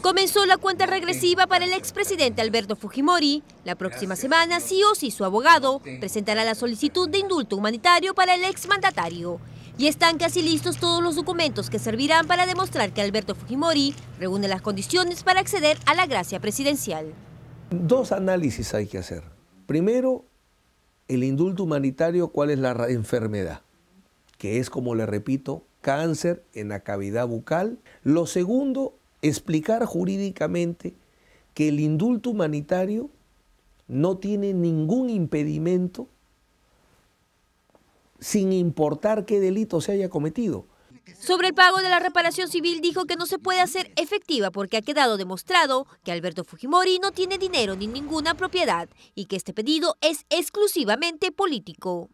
Comenzó la cuenta regresiva para el ex presidente Alberto Fujimori. La próxima semana, sí o sí, su abogado presentará la solicitud de indulto humanitario para el ex mandatario Y están casi listos todos los documentos que servirán para demostrar que Alberto Fujimori reúne las condiciones para acceder a la gracia presidencial. Dos análisis hay que hacer. Primero, el indulto humanitario, cuál es la enfermedad, que es, como le repito, cáncer en la cavidad bucal. Lo segundo, explicar jurídicamente que el indulto humanitario no tiene ningún impedimento sin importar qué delito se haya cometido. Sobre el pago de la reparación civil dijo que no se puede hacer efectiva porque ha quedado demostrado que Alberto Fujimori no tiene dinero ni ninguna propiedad y que este pedido es exclusivamente político.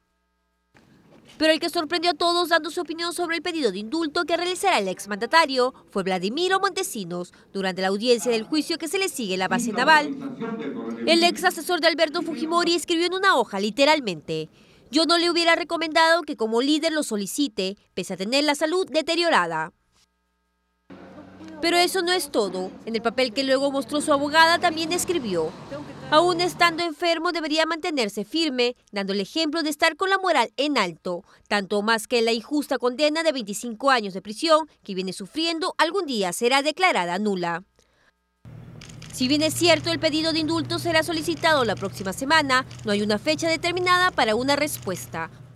Pero el que sorprendió a todos dando su opinión sobre el pedido de indulto que realizará el exmandatario fue Vladimiro Montesinos durante la audiencia del juicio que se le sigue en la base naval. El ex asesor de Alberto Fujimori escribió en una hoja literalmente, yo no le hubiera recomendado que como líder lo solicite, pese a tener la salud deteriorada. Pero eso no es todo. En el papel que luego mostró su abogada también escribió, Aún estando enfermo debería mantenerse firme, dando el ejemplo de estar con la moral en alto, tanto más que la injusta condena de 25 años de prisión que viene sufriendo algún día será declarada nula. Si bien es cierto, el pedido de indulto será solicitado la próxima semana, no hay una fecha determinada para una respuesta.